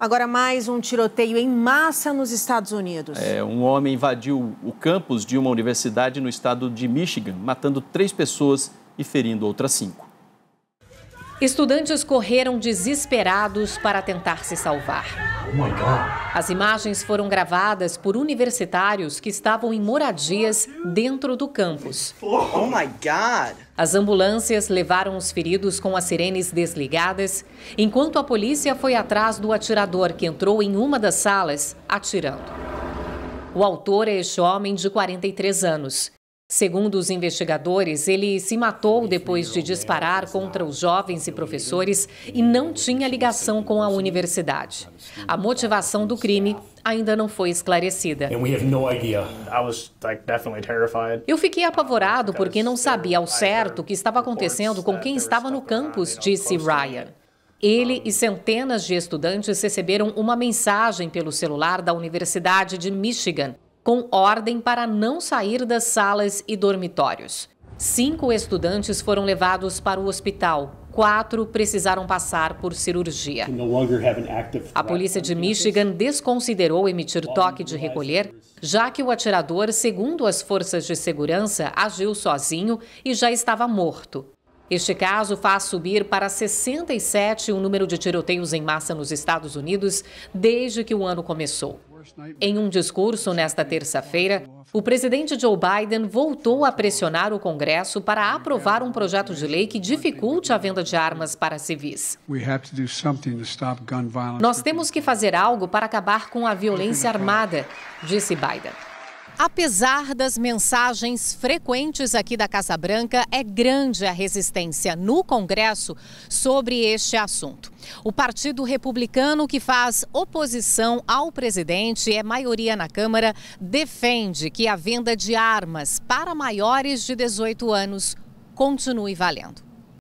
Agora, mais um tiroteio em massa nos Estados Unidos. É, um homem invadiu o campus de uma universidade no estado de Michigan, matando três pessoas e ferindo outras cinco. Estudantes correram desesperados para tentar se salvar. Oh as imagens foram gravadas por universitários que estavam em moradias dentro do campus. Oh as ambulâncias levaram os feridos com as sirenes desligadas, enquanto a polícia foi atrás do atirador que entrou em uma das salas atirando. O autor é este homem de 43 anos. Segundo os investigadores, ele se matou depois de disparar contra os jovens e professores e não tinha ligação com a universidade. A motivação do crime ainda não foi esclarecida. Eu fiquei apavorado porque não sabia ao certo o que estava acontecendo com quem estava no campus, disse Ryan. Ele e centenas de estudantes receberam uma mensagem pelo celular da Universidade de Michigan com ordem para não sair das salas e dormitórios. Cinco estudantes foram levados para o hospital. Quatro precisaram passar por cirurgia. A polícia de Michigan desconsiderou emitir toque de recolher, já que o atirador, segundo as forças de segurança, agiu sozinho e já estava morto. Este caso faz subir para 67 o número de tiroteios em massa nos Estados Unidos desde que o ano começou. Em um discurso nesta terça-feira, o presidente Joe Biden voltou a pressionar o Congresso para aprovar um projeto de lei que dificulte a venda de armas para civis. Nós temos que fazer algo para acabar com a violência armada, disse Biden. Apesar das mensagens frequentes aqui da Casa Branca, é grande a resistência no Congresso sobre este assunto. O Partido Republicano, que faz oposição ao presidente e é maioria na Câmara, defende que a venda de armas para maiores de 18 anos continue valendo.